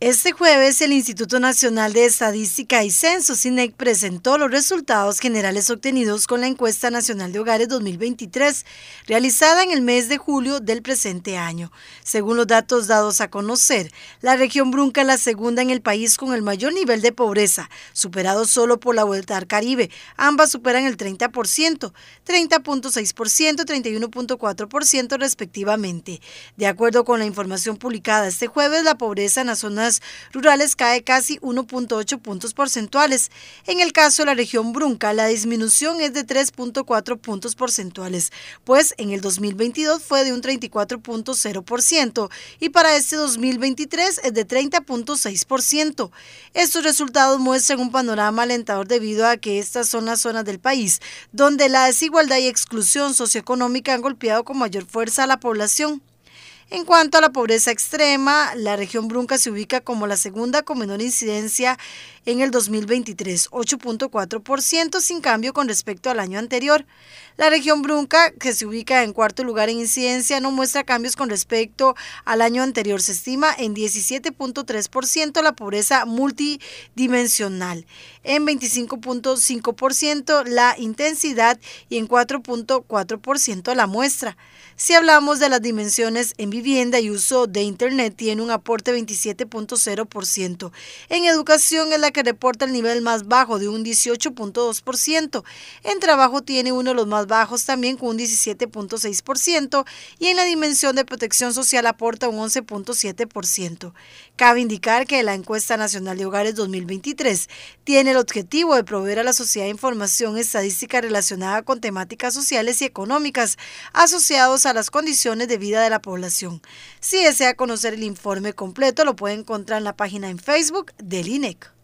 Este jueves el Instituto Nacional de Estadística y Censo CINEC presentó los resultados generales obtenidos con la encuesta nacional de hogares 2023 realizada en el mes de julio del presente año. Según los datos dados a conocer, la región Brunca es la segunda en el país con el mayor nivel de pobreza, superado solo por la Vuelta al Caribe. Ambas superan el 30%, 30.6%, 31.4% respectivamente. De acuerdo con la información publicada este jueves, la pobreza la zona rurales cae casi 1.8 puntos porcentuales. En el caso de la región Brunca, la disminución es de 3.4 puntos porcentuales, pues en el 2022 fue de un 34.0% y para este 2023 es de 30.6%. Estos resultados muestran un panorama alentador debido a que estas son las zonas del país donde la desigualdad y exclusión socioeconómica han golpeado con mayor fuerza a la población. En cuanto a la pobreza extrema, la región Brunca se ubica como la segunda con menor incidencia en el 2023, 8.4% sin cambio con respecto al año anterior. La región Brunca, que se ubica en cuarto lugar en incidencia, no muestra cambios con respecto al año anterior. Se estima en 17.3% la pobreza multidimensional, en 25.5% la intensidad y en 4.4% la muestra. Si hablamos de las dimensiones en vivienda y uso de Internet tiene un aporte 27.0%. En educación es la que reporta el nivel más bajo de un 18.2%. En trabajo tiene uno de los más bajos también con un 17.6%. Y en la dimensión de protección social aporta un 11.7%. Cabe indicar que la encuesta nacional de hogares 2023 tiene el objetivo de proveer a la sociedad información estadística relacionada con temáticas sociales y económicas asociados a las condiciones de vida de la población. Si desea conocer el informe completo, lo puede encontrar en la página en Facebook del INEC.